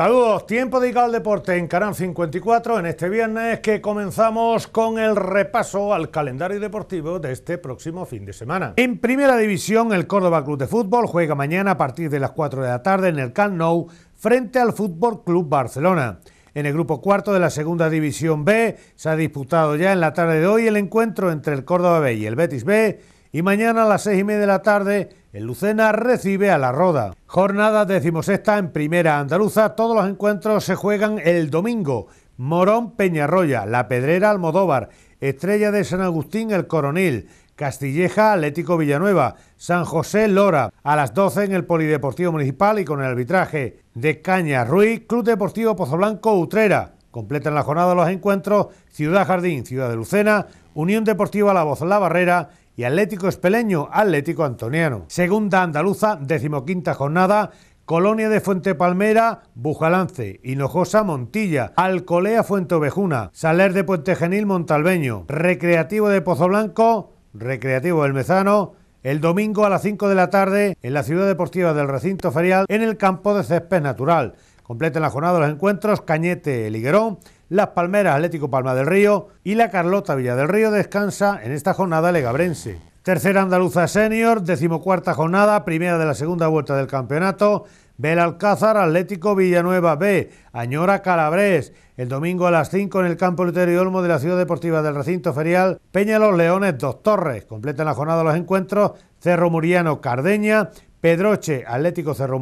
Saludos, tiempo dedicado al deporte en Canal 54 en este viernes que comenzamos con el repaso al calendario deportivo de este próximo fin de semana. En Primera División, el Córdoba Club de Fútbol juega mañana a partir de las 4 de la tarde en el Camp Nou frente al Fútbol Club Barcelona. En el grupo cuarto de la Segunda División B se ha disputado ya en la tarde de hoy el encuentro entre el Córdoba B y el Betis B y mañana a las 6 y media de la tarde el Lucena recibe a la Roda. Jornada decimosexta en Primera Andaluza. Todos los encuentros se juegan el domingo. Morón Peñarroya, La Pedrera Almodóvar, Estrella de San Agustín El Coronil, Castilleja Atlético Villanueva, San José Lora, a las 12 en el Polideportivo Municipal y con el arbitraje de Caña Ruiz, Club Deportivo Pozoblanco Utrera. Completan la jornada los encuentros Ciudad Jardín, Ciudad de Lucena, Unión Deportiva La Voz La Barrera y Atlético Espeleño, Atlético Antoniano. Segunda andaluza, decimoquinta jornada, Colonia de Fuente Palmera, Bujalance, Hinojosa, Montilla, Alcolea, Fuente Ovejuna, Saler de Puente Genil, Montalbeño, Recreativo de Pozo Blanco, Recreativo del Mezano, el domingo a las 5 de la tarde en la ciudad deportiva del recinto ferial en el campo de césped natural. Completen la jornada los encuentros Cañete, El Liguerón, las Palmeras Atlético Palma del Río y la Carlota Villa del Río descansa en esta jornada legabrense. Tercera andaluza senior, decimocuarta jornada, primera de la segunda vuelta del campeonato. Alcázar Atlético Villanueva B, Añora Calabrés. El domingo a las 5 en el campo Lutero Olmo de la Ciudad Deportiva del Recinto Ferial, Peña Los Leones, Dos Torres. Completan la jornada los encuentros Cerro Muriano, Cardeña, Pedroche, Atlético Cerro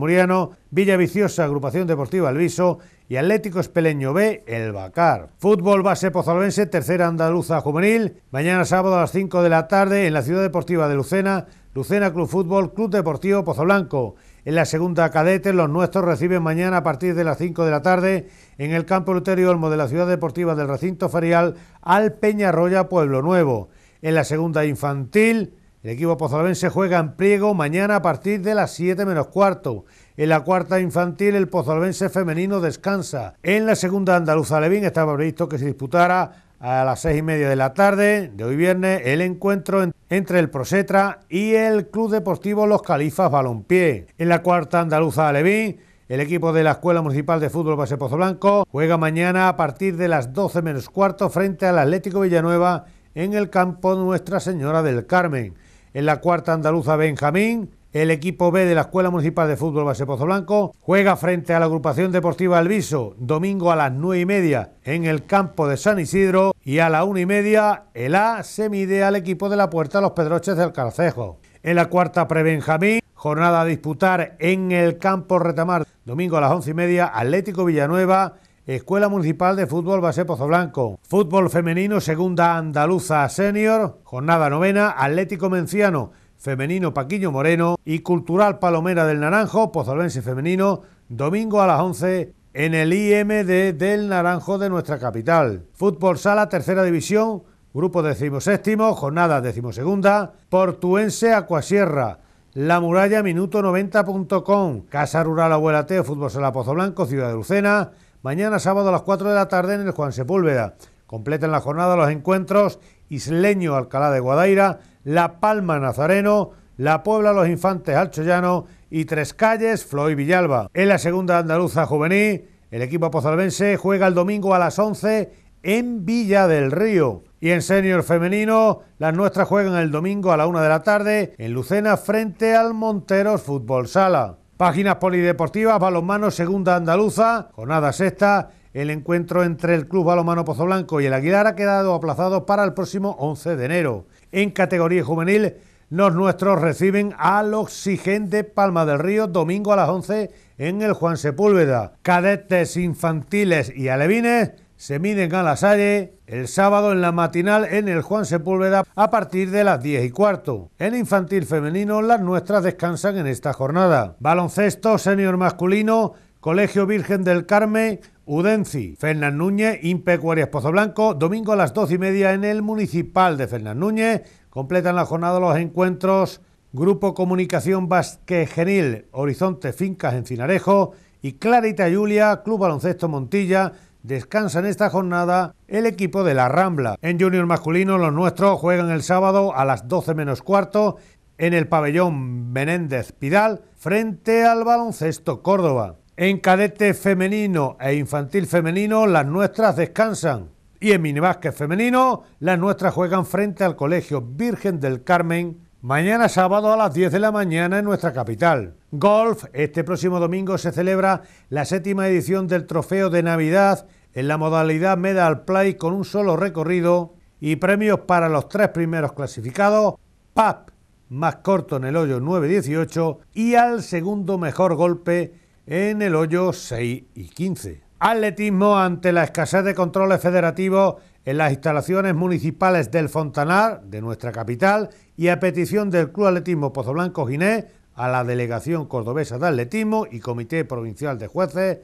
Villa Viciosa Agrupación Deportiva Alviso y Atlético Espeleño B, El Bacar. Fútbol base pozalbense, tercera andaluza juvenil, mañana sábado a las 5 de la tarde en la Ciudad Deportiva de Lucena, Lucena Club Fútbol, Club Deportivo Pozoblanco. En la segunda cadete, los nuestros reciben mañana a partir de las 5 de la tarde en el campo Luterio Olmo de la Ciudad Deportiva del Recinto Ferial al Peñarroya Pueblo Nuevo. En la segunda infantil, el equipo pozolavense juega en pliego mañana a partir de las 7 menos cuarto. En la cuarta infantil el pozolavense femenino descansa. En la segunda andaluza Levín estaba previsto que se disputara a las 6 y media de la tarde de hoy viernes el encuentro entre el Prosetra y el Club Deportivo Los Califas Balompié. En la cuarta andaluza Levín el equipo de la Escuela Municipal de Fútbol Base Pozo Blanco juega mañana a partir de las 12 menos cuarto frente al Atlético Villanueva en el campo Nuestra Señora del Carmen en la cuarta andaluza Benjamín. El equipo B de la Escuela Municipal de Fútbol Base Pozo Blanco juega frente a la agrupación deportiva Alviso domingo a las 9 y media en el campo de San Isidro y a la 1 y media el A se mide al equipo de la Puerta Los Pedroches del Carcejo. En la cuarta pre-Benjamín, jornada a disputar en el campo Retamar domingo a las 11 y media Atlético Villanueva Escuela Municipal de Fútbol Base Pozo Blanco. Fútbol femenino, segunda andaluza senior, jornada novena, Atlético Menciano, femenino Paquiño Moreno y Cultural Palomera del Naranjo, ...Pozolense femenino, domingo a las 11 en el IMD del Naranjo de nuestra capital. Fútbol Sala, tercera división, grupo XVI, jornada decimosegunda, Portuense Acuasierra. La Muralla, minuto 90.com, Casa Rural Abuelateo, Fútbol Sala Pozo Blanco, Ciudad de Lucena, Mañana sábado a las 4 de la tarde en el Juan Sepúlveda. Completan la jornada los encuentros Isleño Alcalá de Guadaira, La Palma Nazareno, La Puebla Los Infantes Alchoyano y Tres Calles Floy Villalba. En la segunda andaluza juvenil, el equipo pozalbense juega el domingo a las 11 en Villa del Río. Y en senior femenino, las nuestras juegan el domingo a la 1 de la tarde en Lucena frente al Monteros Fútbol Sala. Páginas polideportivas, balonmano, segunda andaluza, jornada sexta. El encuentro entre el Club Balonmano Pozo Blanco y el Aguilar ha quedado aplazado para el próximo 11 de enero. En categoría juvenil, los nuestros reciben al Oxigen de Palma del Río domingo a las 11 en el Juan Sepúlveda. Cadetes infantiles y alevines se miden a la Salle el sábado en la matinal en el Juan Sepúlveda a partir de las 10 y cuarto. En infantil femenino las nuestras descansan en esta jornada. Baloncesto senior masculino, Colegio Virgen del Carmen, Udenzi... Fernán Núñez, Impecuarias Pozo Blanco, domingo a las 12 y media en el Municipal de Fernán Núñez. Completan la jornada los encuentros Grupo Comunicación Vázquez Genil, Horizonte Fincas Encinarejo... y Clarita Yulia, Club Baloncesto Montilla descansa en esta jornada el equipo de la Rambla. En junior masculino los nuestros juegan el sábado a las 12 menos cuarto en el pabellón Menéndez Pidal frente al baloncesto Córdoba. En cadete femenino e infantil femenino las nuestras descansan y en minibásquet femenino las nuestras juegan frente al colegio Virgen del Carmen Mañana sábado a las 10 de la mañana en nuestra capital. Golf, este próximo domingo se celebra la séptima edición del Trofeo de Navidad en la modalidad Medal Play con un solo recorrido y premios para los tres primeros clasificados, PAP más corto en el hoyo 9-18 y al segundo mejor golpe en el hoyo 6 y 15. Atletismo ante la escasez de controles federativos en las instalaciones municipales del Fontanar, de nuestra capital, y a petición del Club Atletismo Pozoblanco Ginés, a la Delegación Cordobesa de Atletismo y Comité Provincial de Jueces,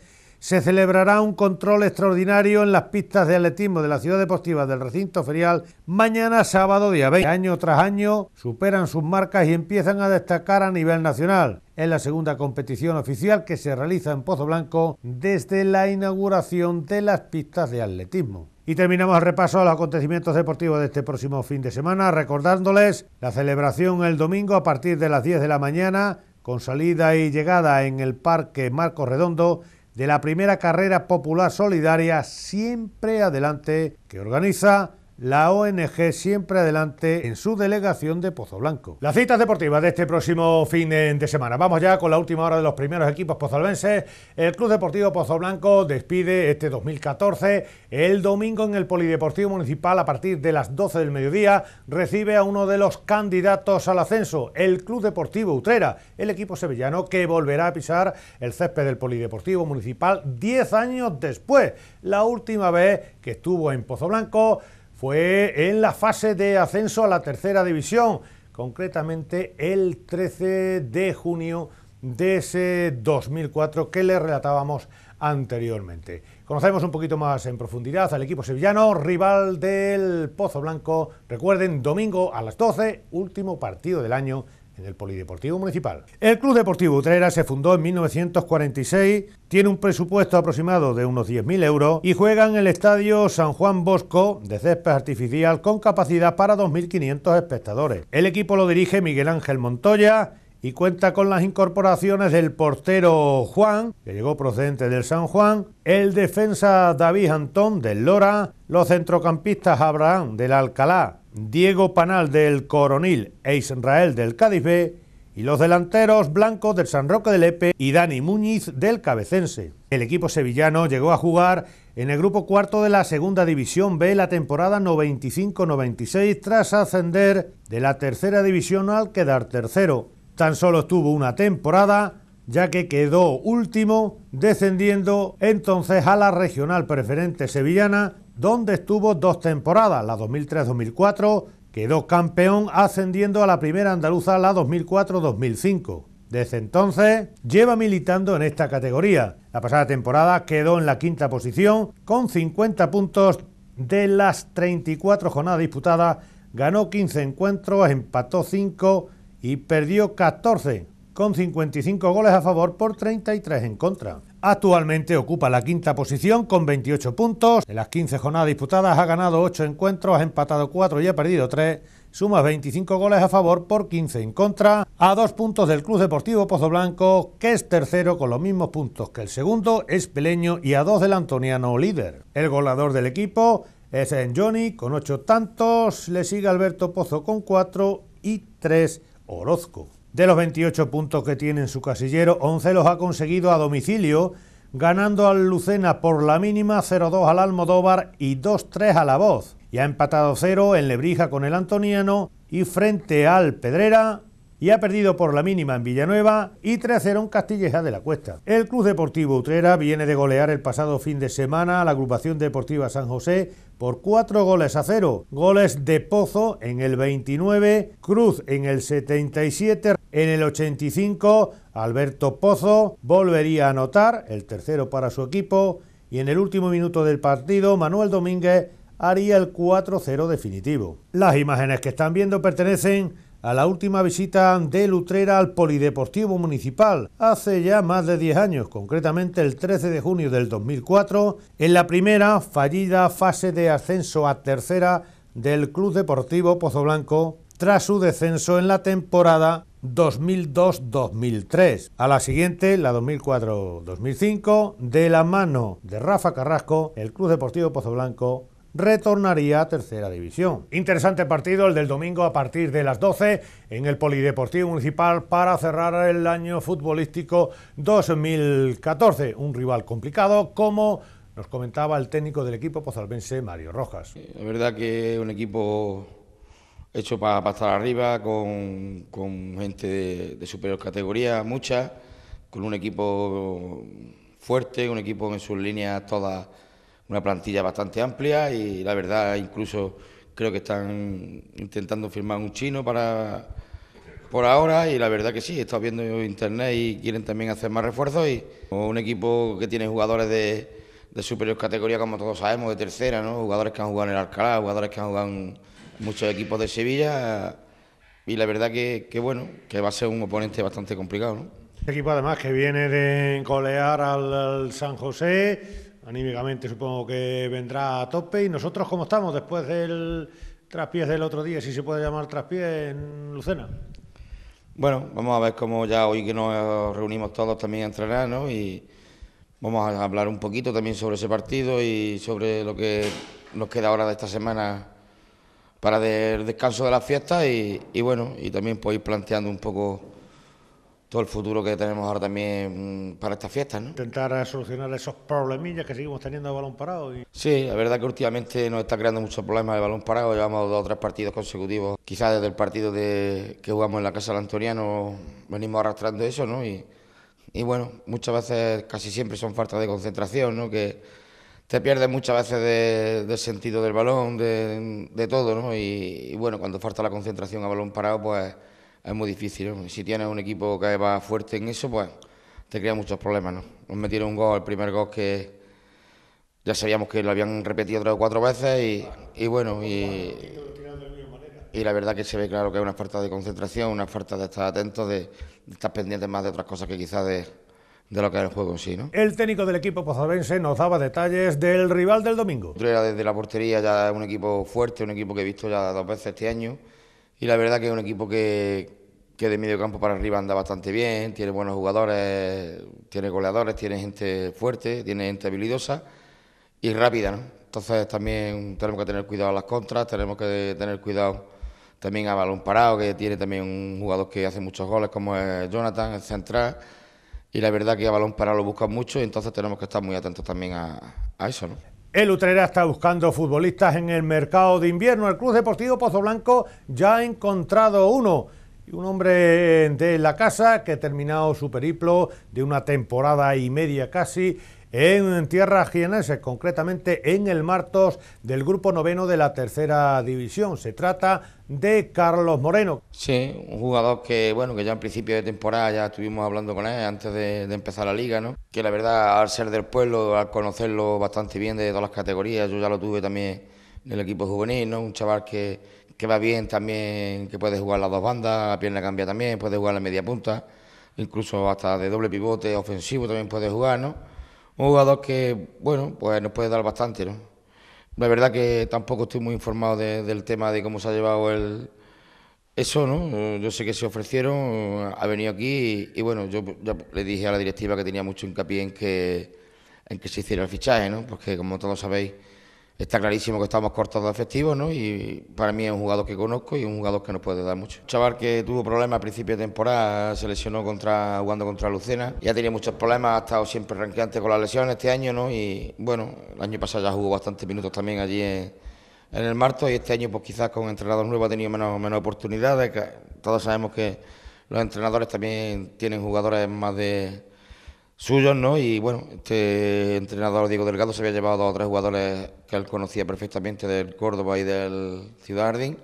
se celebrará un control extraordinario en las pistas de atletismo de la ciudad deportiva del recinto ferial mañana sábado día 20. Año tras año superan sus marcas y empiezan a destacar a nivel nacional. Es la segunda competición oficial que se realiza en Pozo Blanco desde la inauguración de las pistas de atletismo. Y terminamos el repaso a los acontecimientos deportivos de este próximo fin de semana, recordándoles la celebración el domingo a partir de las 10 de la mañana, con salida y llegada en el Parque Marco Redondo, de la primera carrera popular solidaria siempre adelante que organiza la ONG Siempre Adelante en su delegación de Pozo Blanco. Las citas deportivas de este próximo fin de semana. Vamos ya con la última hora de los primeros equipos pozolvenses. El Club Deportivo Pozo Blanco despide este 2014. El domingo en el Polideportivo Municipal a partir de las 12 del mediodía recibe a uno de los candidatos al ascenso, el Club Deportivo Utrera, el equipo sevillano que volverá a pisar el césped del Polideportivo Municipal 10 años después, la última vez que estuvo en Pozo Blanco fue en la fase de ascenso a la tercera división, concretamente el 13 de junio de ese 2004 que le relatábamos anteriormente. Conocemos un poquito más en profundidad al equipo sevillano, rival del Pozo Blanco. Recuerden, domingo a las 12, último partido del año en el Polideportivo Municipal. El Club Deportivo Utrera se fundó en 1946, tiene un presupuesto aproximado de unos 10.000 euros y juega en el Estadio San Juan Bosco de césped artificial con capacidad para 2.500 espectadores. El equipo lo dirige Miguel Ángel Montoya y cuenta con las incorporaciones del portero Juan, que llegó procedente del San Juan, el defensa David Antón del Lora, los centrocampistas Abraham del Alcalá Diego Panal del Coronil e Israel del Cádiz B y los delanteros Blanco del San Roque del Epe y Dani Muñiz del Cabecense. El equipo sevillano llegó a jugar en el grupo cuarto de la Segunda División B la temporada 95-96 tras ascender de la Tercera División al quedar tercero. Tan solo estuvo una temporada ya que quedó último descendiendo entonces a la Regional Preferente Sevillana donde estuvo dos temporadas, la 2003-2004, quedó campeón ascendiendo a la primera andaluza la 2004-2005. Desde entonces lleva militando en esta categoría. La pasada temporada quedó en la quinta posición con 50 puntos de las 34 jornadas disputadas, ganó 15 encuentros, empató 5 y perdió 14, con 55 goles a favor por 33 en contra. Actualmente ocupa la quinta posición con 28 puntos. De las 15 jornadas disputadas ha ganado 8 encuentros, ha empatado 4 y ha perdido 3. Suma 25 goles a favor por 15 en contra. A dos puntos del Club Deportivo Pozo Blanco, que es tercero con los mismos puntos que el segundo, es peleño y a dos del Antoniano líder. El goleador del equipo es en Johnny con 8 tantos. Le sigue Alberto Pozo con 4 y 3 Orozco. De los 28 puntos que tiene en su casillero, 11 los ha conseguido a domicilio, ganando al Lucena por la mínima 0-2 al Almodóvar y 2-3 a La Voz. Y ha empatado 0 en Lebrija con el Antoniano y frente al Pedrera y ha perdido por la mínima en Villanueva y 3-0 en Castilleja de la Cuesta. El Club Deportivo Utrera viene de golear el pasado fin de semana a la agrupación deportiva San José por 4 goles a 0. Goles de Pozo en el 29, Cruz en el 77, en el 85 Alberto Pozo volvería a anotar, el tercero para su equipo, y en el último minuto del partido Manuel Domínguez haría el 4-0 definitivo. Las imágenes que están viendo pertenecen a la última visita de Lutrera al Polideportivo Municipal, hace ya más de 10 años, concretamente el 13 de junio del 2004, en la primera fallida fase de ascenso a tercera del Club Deportivo Pozoblanco tras su descenso en la temporada 2002-2003. A la siguiente, la 2004-2005, de la mano de Rafa Carrasco, el Club Deportivo Pozoblanco retornaría a tercera división. Interesante partido el del domingo a partir de las 12 en el Polideportivo Municipal para cerrar el año futbolístico 2014. Un rival complicado como nos comentaba el técnico del equipo pozalbense Mario Rojas. Eh, la verdad que un equipo hecho para pasar estar arriba, con, con gente de, de, superior categoría, mucha, con un equipo fuerte, un equipo en sus líneas todas una plantilla bastante amplia y la verdad incluso creo que están intentando firmar un chino para por ahora y la verdad que sí, he estado viendo internet y quieren también hacer más refuerzos y un equipo que tiene jugadores de, de superior categoría como todos sabemos, de tercera, ¿no? jugadores que han jugado en el Alcalá, jugadores que han jugado en muchos equipos de Sevilla y la verdad que, bueno, que va a ser un oponente bastante complicado. ¿no? Este equipo además que viene de colear al San José, anímicamente supongo que vendrá a tope. ¿Y nosotros cómo estamos después del traspiés del otro día, si se puede llamar traspiés en Lucena? Bueno, vamos a ver cómo ya hoy que nos reunimos todos también a entrenar, ¿no? Y vamos a hablar un poquito también sobre ese partido y sobre lo que nos queda ahora de esta semana para el descanso de la fiesta y, y bueno, y también pues ir planteando un poco todo el futuro que tenemos ahora también mm, para estas fiestas. ¿no? Intentar solucionar esos problemillas que seguimos teniendo de balón parado. Y... Sí, la verdad que últimamente nos está creando muchos problemas de balón parado. Llevamos dos o tres partidos consecutivos. Quizás desde el partido de, que jugamos en la Casa del Antoniano venimos arrastrando eso, ¿no? Y, y bueno, muchas veces, casi siempre son faltas de concentración, ¿no? Que te pierdes muchas veces del sentido del balón, de, todo, ¿no? y bueno, cuando falta la concentración a balón parado, pues es muy difícil. Si tienes un equipo que va fuerte en eso, pues te crea muchos problemas. ¿no? Nos metieron un gol, el primer gol que ya sabíamos que lo habían repetido tres o cuatro veces y, y bueno, y, y, la verdad que se ve claro que hay una falta de concentración, una falta de estar atentos, de, estar pendientes más de otras cosas que quizás de, de lo que es el juego en sí. ¿no? El técnico del equipo pozabense nos daba detalles del rival del domingo. Era desde la portería ya un equipo fuerte, un equipo que he visto ya dos veces este año y la verdad que es un equipo que, de medio campo para arriba anda bastante bien, tiene buenos jugadores, tiene goleadores, tiene gente fuerte, tiene gente habilidosa y rápida, ¿no? Entonces también tenemos que tener cuidado a las contras, tenemos que tener cuidado también a balón parado, que tiene también un jugador que hace muchos goles como es Jonathan, el central, y la verdad que a balón parado lo buscan mucho y entonces tenemos que estar muy atentos también a, a eso, ¿no? El Utrera está buscando futbolistas en el mercado de invierno. El Club Deportivo Pozo Blanco ya ha encontrado uno. Un hombre de la casa que ha terminado su periplo de una temporada y media casi en tierra jienenses, concretamente en el Martos del grupo noveno de la tercera división. Se trata de Carlos Moreno. Sí, un jugador que, bueno, que ya en principio de temporada ya estuvimos hablando con él antes de, empezar la liga, ¿no? Que la verdad, al ser del pueblo, al conocerlo bastante bien de todas las categorías, yo ya lo tuve también en el equipo juvenil, ¿no? Un chaval que, que va bien también, que puede jugar las dos bandas, ...la pierna cambia también, puede jugar la media punta, incluso hasta de doble pivote ofensivo también puede jugar, ¿no? Un jugador que, bueno, pues nos puede dar bastante, ¿no? La verdad que tampoco estoy muy informado de, del tema de cómo se ha llevado el... Eso, ¿no? Yo sé que se ofrecieron, ha venido aquí y, bueno, yo ya le dije a la directiva que tenía mucho hincapié en que, en que se hiciera el fichaje, ¿no? Porque como todos sabéis, Está clarísimo que estamos cortos de efectivos, ¿no? Y para mí es un jugador que conozco y un jugador que nos puede dar mucho. Un chaval que tuvo problemas a principio de temporada, se lesionó contra, jugando contra Lucena. Ya tenía muchos problemas, ha estado siempre ranqueante con las lesiones este año, ¿no? Y bueno, el año pasado ya jugó bastantes minutos también allí en, el Marto y este año pues quizás con entrenador nuevo ha tenido menos, menos oportunidades. Todos sabemos que los entrenadores también tienen jugadores más de suyos, ¿no? Y bueno, este entrenador Diego Delgado se había llevado a tres jugadores que él conocía perfectamente del Córdoba y del Ciudad Jardín,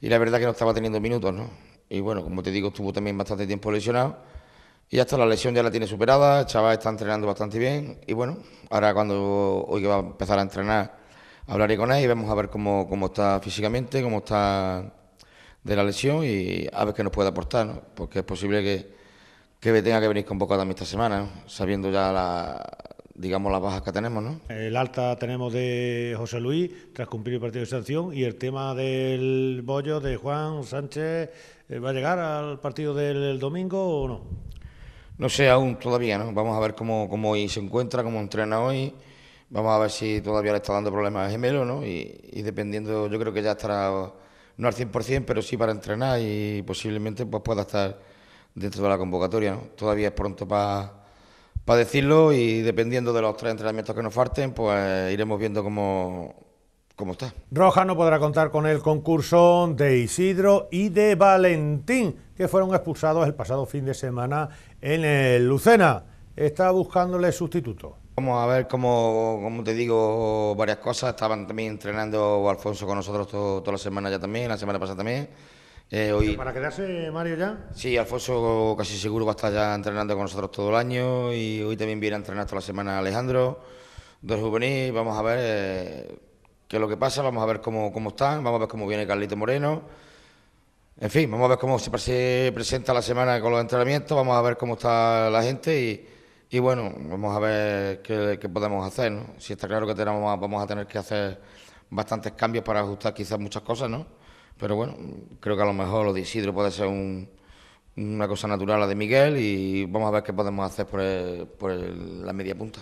y la verdad que no estaba teniendo minutos, ¿no? Y bueno, como te digo, estuvo también bastante tiempo lesionado, y hasta la lesión ya la tiene superada, el chaval está entrenando bastante bien, y bueno, ahora cuando hoy que va a empezar a entrenar, hablaré con él y vamos a ver cómo, cómo está físicamente, cómo está de la lesión y a ver qué nos puede aportar, ¿no? Porque es posible que que tenga que venir convocada también esta semana, sabiendo ya la, digamos las bajas que tenemos, ¿no? El alta tenemos de José Luis tras cumplir el partido de sanción y el tema del bollo de Juan Sánchez eh, va a llegar al partido del domingo o no? No sé aún todavía, ¿no? Vamos a ver cómo, cómo hoy se encuentra, cómo entrena hoy. Vamos a ver si todavía le está dando problemas a Gemelo, ¿no? Y, y dependiendo, yo creo que ya estará no al 100%, pero sí para entrenar y posiblemente pues pueda estar dentro de la convocatoria. Todavía es pronto para decirlo y dependiendo de los tres entrenamientos que nos falten, pues iremos viendo cómo, cómo está. Roja no podrá contar con el concurso de Isidro y de Valentín, que fueron expulsados el pasado fin de semana en el Lucena. Está buscándole sustituto. Vamos a ver cómo, como te digo, varias cosas. Estaban también entrenando Alfonso con nosotros ...toda la semana ya también, la semana pasada también. Eh, ¿Para quedarse, Mario, ya? Sí, Alfonso casi seguro va a estar ya entrenando con nosotros todo el año y hoy también viene a entrenar toda la semana Alejandro, dos juvenil. vamos a ver eh, qué es lo que pasa, vamos a ver cómo, cómo están, vamos a ver cómo viene Carlito Moreno, en fin, vamos a ver cómo se, presenta la semana con los entrenamientos, vamos a ver cómo está la gente y, bueno, vamos a ver qué, podemos hacer, ¿no? Si está claro que tenemos, vamos a tener que hacer bastantes cambios para ajustar quizás muchas cosas, ¿no? Pero bueno, creo que a lo mejor lo de Isidro puede ser una cosa natural la de Miguel y vamos a ver qué podemos hacer por, la media punta.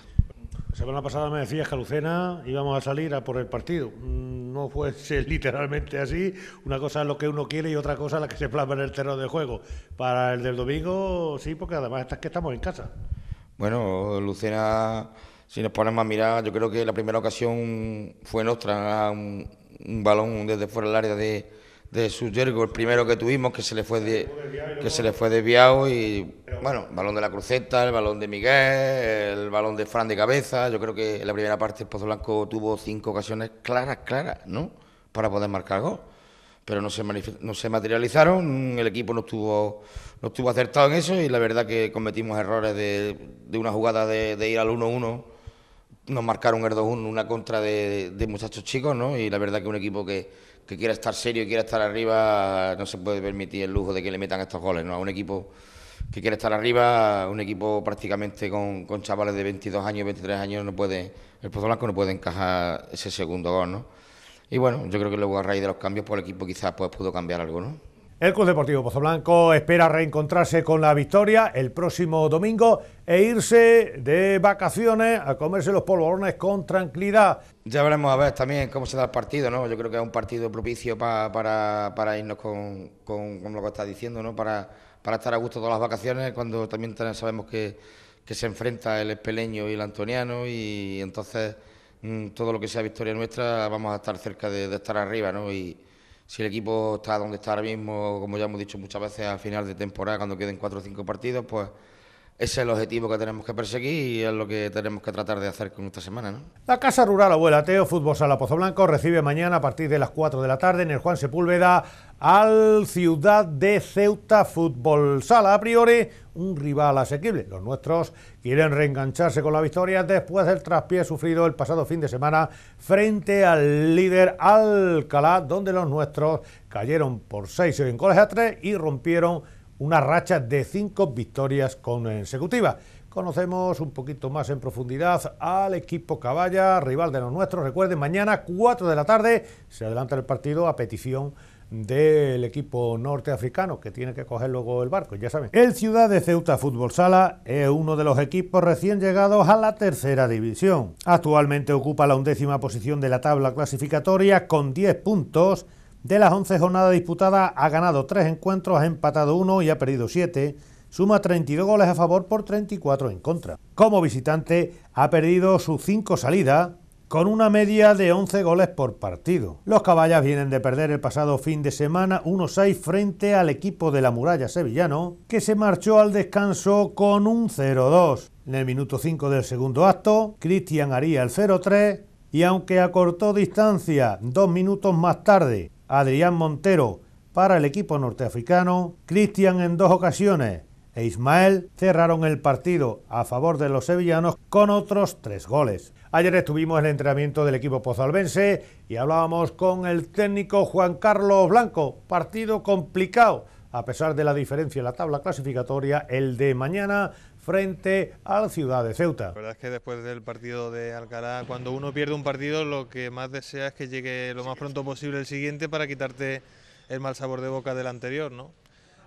La semana pasada me decías que a Lucena íbamos a salir a por el partido. Mm, no fue literalmente así. Una cosa es lo que uno quiere y otra cosa es la que se plasma en el terreno de juego. Para el del domingo, sí, porque además es que estamos en casa. Bueno, Lucena, si nos ponemos a mirar, yo creo que la primera ocasión fue nuestra, un balón desde fuera del área de, de su yergo, el primero que tuvimos, que se le fue, que se le fue desviado y, bueno, balón de la cruceta, el balón de Miguel, el balón de Fran de cabeza, yo creo que en la primera parte el Pozo Blanco tuvo cinco ocasiones claras, claras, ¿no?, para poder marcar gol. Pero no se, no se materializaron, el equipo no estuvo, no estuvo acertado en eso y la verdad que cometimos errores de, de una jugada de, ir al 1-1 nos marcaron el 2-1, una contra de, de, muchachos chicos, ¿no? Y la verdad que un equipo que, que quiera estar serio y quiera estar arriba, no se puede permitir el lujo de que le metan estos goles, ¿no? A un equipo que quiere estar arriba, un equipo prácticamente con, chavales de 22 años, 23 años, no puede, el Pozo Blanco no puede encajar ese segundo gol, ¿no? Y bueno, yo creo que luego a raíz de los cambios, pues el equipo quizás pues, pudo cambiar algo, ¿no? El Club Deportivo Pozo Blanco espera reencontrarse con la victoria el próximo domingo e irse de vacaciones a comerse los polvorones con tranquilidad. Ya veremos a ver también cómo se da el partido, ¿no? Yo creo que es un partido propicio para, irnos con, lo que está diciendo, ¿no? Para, para estar a gusto todas las vacaciones, cuando también sabemos que, que se enfrenta el espeleño y el antoniano y entonces mm, todo lo que sea victoria nuestra vamos a estar cerca de, estar arriba, ¿no? Si el equipo está donde está ahora mismo, como ya hemos dicho muchas veces, al final de temporada, cuando queden cuatro o cinco partidos, pues ese es el objetivo que tenemos que perseguir y es lo que tenemos que tratar de hacer con esta semana. ¿no? La Casa Rural Abuela Teo Fútbol Sala Pozo Blanco... recibe mañana a partir de las 4 de la tarde en el Juan Sepúlveda al Ciudad de Ceuta Fútbol Sala. A priori, un rival asequible. Los nuestros quieren reengancharse con la victoria después del traspié sufrido el pasado fin de semana frente al líder Alcalá, donde los nuestros cayeron por 6 en goles a 3 y rompieron una racha de cinco victorias consecutivas. Conocemos un poquito más en profundidad al equipo Caballa, rival de los nuestros. Recuerden, mañana 4 de la tarde se adelanta el partido a petición del equipo norteafricano que tiene que coger luego el barco, ya saben. El Ciudad de Ceuta Fútbol Sala es uno de los equipos recién llegados a la tercera división. Actualmente ocupa la undécima posición de la tabla clasificatoria con 10 puntos de las 11 jornadas disputadas ha ganado 3 encuentros, ha empatado 1 y ha perdido 7. Suma 32 goles a favor por 34 en contra. Como visitante ha perdido sus 5 salidas con una media de 11 goles por partido. Los caballas vienen de perder el pasado fin de semana 1-6 frente al equipo de la muralla sevillano, que se marchó al descanso con un 0-2. En el minuto 5 del segundo acto, Cristian haría el 0-3 y aunque acortó distancia dos minutos más tarde Adrián Montero para el equipo norteafricano, Cristian en dos ocasiones e Ismael cerraron el partido a favor de los sevillanos con otros tres goles. Ayer estuvimos en el entrenamiento del equipo pozalbense y hablábamos con el técnico Juan Carlos Blanco. Partido complicado, a pesar de la diferencia en la tabla clasificatoria, el de mañana frente a ciudad de Ceuta. La verdad es que después del partido de Alcalá, cuando uno pierde un partido, lo que más desea es que llegue lo más pronto posible el siguiente para quitarte el mal sabor de boca del anterior, ¿no?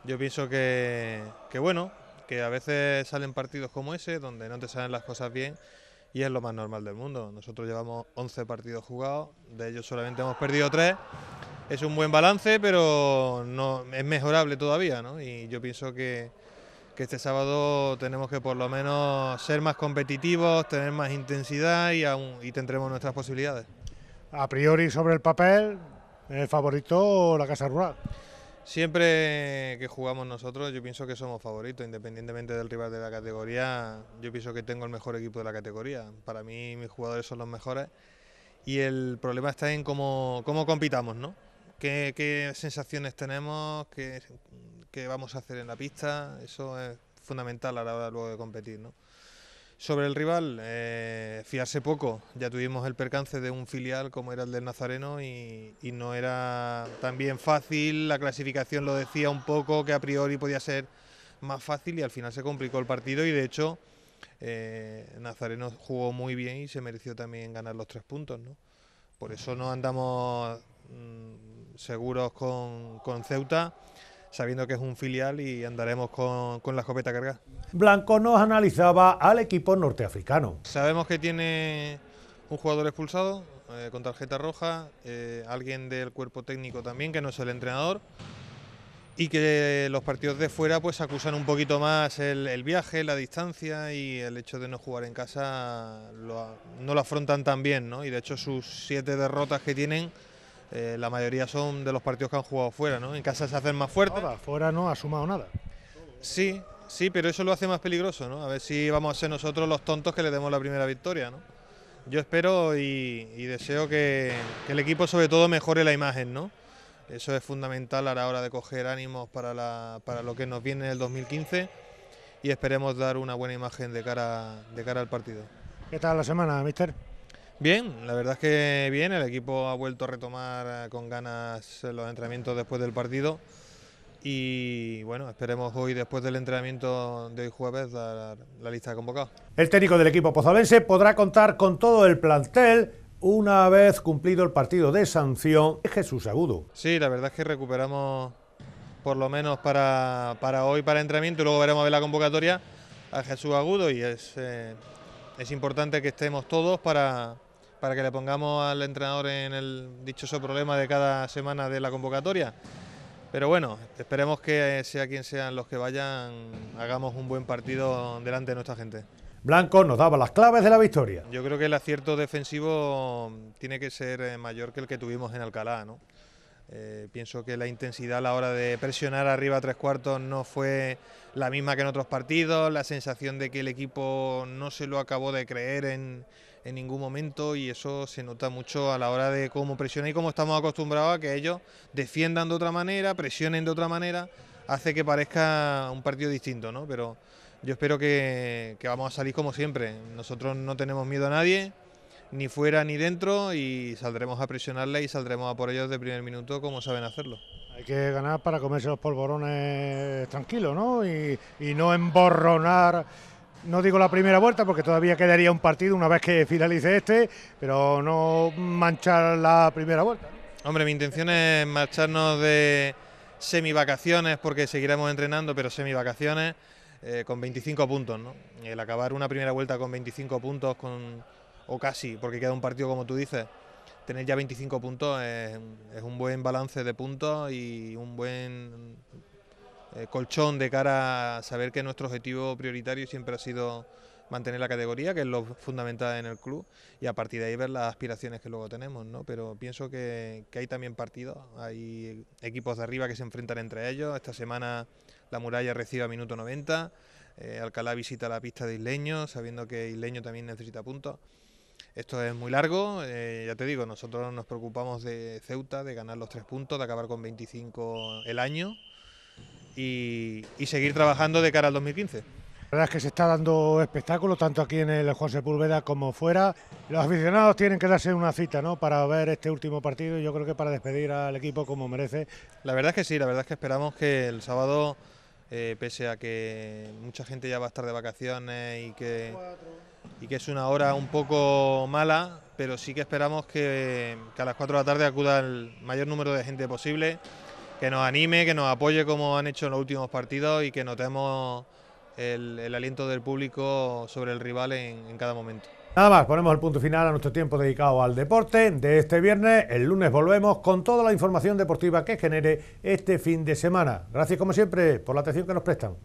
Yo pienso que, que bueno, que a veces salen partidos como ese, donde no te salen las cosas bien, y es lo más normal del mundo. Nosotros llevamos 11 partidos jugados, de ellos solamente hemos perdido 3. Es un buen balance, pero no es mejorable todavía, ¿no? Y yo pienso que, que este sábado tenemos que por lo menos ser más competitivos, tener más intensidad y, tendremos nuestras posibilidades. A priori sobre el papel, el favorito la Casa Rural. Siempre que jugamos nosotros yo pienso que somos favoritos, independientemente del rival de la categoría, yo pienso que tengo el mejor equipo de la categoría. Para mí mis jugadores son los mejores y el problema está en cómo, compitamos, ¿no? ¿Qué, sensaciones tenemos, qué vamos a hacer en la pista, eso es fundamental a la hora luego de competir, ¿no? Sobre el rival, eh, fiarse poco. Ya tuvimos el percance de un filial como era el del Nazareno y, no era tan bien fácil. La clasificación lo decía un poco que a priori podía ser más fácil y al final se complicó el partido y de hecho eh, Nazareno jugó muy bien y se mereció también ganar los tres puntos. ¿no? Por eso no andamos mm, seguros con, con Ceuta sabiendo que es un filial y andaremos con, la escopeta cargada. Blanco nos analizaba al equipo norteafricano. Sabemos que tiene un jugador expulsado eh, con tarjeta roja, eh, alguien del cuerpo técnico también, que no es el entrenador y que los partidos de fuera pues acusan un poquito más el, viaje, la distancia y el hecho de no jugar en casa no lo afrontan tan bien, ¿no? Y de hecho sus siete derrotas que tienen eh, la mayoría son de los partidos que han jugado fuera, ¿no? En casa se hacen más fuertes. fuera no ha sumado nada. Sí, sí, pero eso lo hace más peligroso, ¿no? A ver si vamos a ser nosotros los tontos que le demos la primera victoria, ¿no? Yo espero y, deseo que, el equipo sobre todo mejore la imagen, ¿no? Eso es fundamental a la hora de coger ánimos para, lo que nos viene en el 2015 y esperemos dar una buena imagen de cara, de cara al partido. ¿Qué tal la semana, mister? Bien, la verdad es que bien, el equipo ha vuelto a retomar eh, con ganas eh, los entrenamientos después del partido y bueno, esperemos hoy después del entrenamiento de hoy jueves dar la lista de convocados. El técnico del equipo pozalense podrá contar con todo el plantel una vez cumplido el partido de sanción Jesús Agudo. Sí, la verdad es que recuperamos por lo menos para, para hoy, para entrenamiento, y luego veremos a ver la convocatoria a Jesús Agudo y es eh, es importante que estemos todos para, que le pongamos al entrenador en el dichoso problema de cada semana de la convocatoria. Pero bueno, esperemos que eh, sea quien sean los que vayan, hagamos un buen partido delante de nuestra gente. Blanco nos daba las claves de la victoria. Yo creo que el acierto defensivo tiene que ser eh, mayor que el que tuvimos en Alcalá, ¿no? Eh, pienso que la intensidad a la hora de presionar arriba a tres cuartos no fue la misma que en otros partidos, la sensación de que el equipo no se lo acabó de creer en, ningún momento y eso se nota mucho a la hora de cómo presiona y cómo estamos acostumbrados a que ellos defiendan de otra manera, presionen de otra manera, hace que parezca un partido distinto, ¿no? Pero yo espero que vamos a salir como siempre, nosotros no tenemos miedo a nadie, ni fuera ni dentro y saldremos a presionarle y saldremos a por ellos de primer minuto como saben hacerlo. Hay que ganar para comerse los polvorones tranquilos, ¿no? Y, no emborronar no digo la primera vuelta porque todavía quedaría un partido una vez que finalice este, pero no manchar la primera vuelta. Hombre, mi intención es marcharnos de semivacaciones porque seguiremos entrenando, pero semivacaciones eh, con 25 puntos, ¿no? El acabar una primera vuelta con 25 puntos, con o casi, porque queda un partido como tú dices. Tener ya 25 puntos es, un buen balance de puntos y un buen eh, colchón de cara a saber que nuestro objetivo prioritario siempre ha sido mantener la categoría, que es lo fundamental en el club, y a partir de ahí ver las aspiraciones que luego tenemos, ¿no? Pero pienso que, hay también partidos, hay equipos de arriba que se enfrentan entre ellos. Esta semana la muralla recibe a minuto 90, eh, Alcalá visita la pista de Isleño, sabiendo que Isleño también necesita puntos. Esto es muy largo, eh, ya te digo, nosotros nos preocupamos de Ceuta, de ganar los tres puntos, de acabar con 25 el año y, seguir trabajando de cara al 2015. La verdad es que se está dando espectáculo, tanto aquí en el Juan Sepúlveda como fuera. Los aficionados tienen que darse una cita ¿no? para ver este último partido y yo creo que para despedir al equipo como merece. La verdad es que sí, la verdad es que esperamos que el sábado... Eh, pese a que mucha gente ya va a estar de vacaciones y que y que es una hora un poco mala, pero sí que esperamos que, a las 4 de la tarde acuda el mayor número de gente posible, que nos anime, que nos apoye como han hecho en los últimos partidos y que notemos el, aliento del público sobre el rival en cada momento. Nada más, ponemos el punto final a nuestro tiempo dedicado al deporte de este viernes. El lunes volvemos con toda la información deportiva que genere este fin de semana. Gracias como siempre por la atención que nos prestan.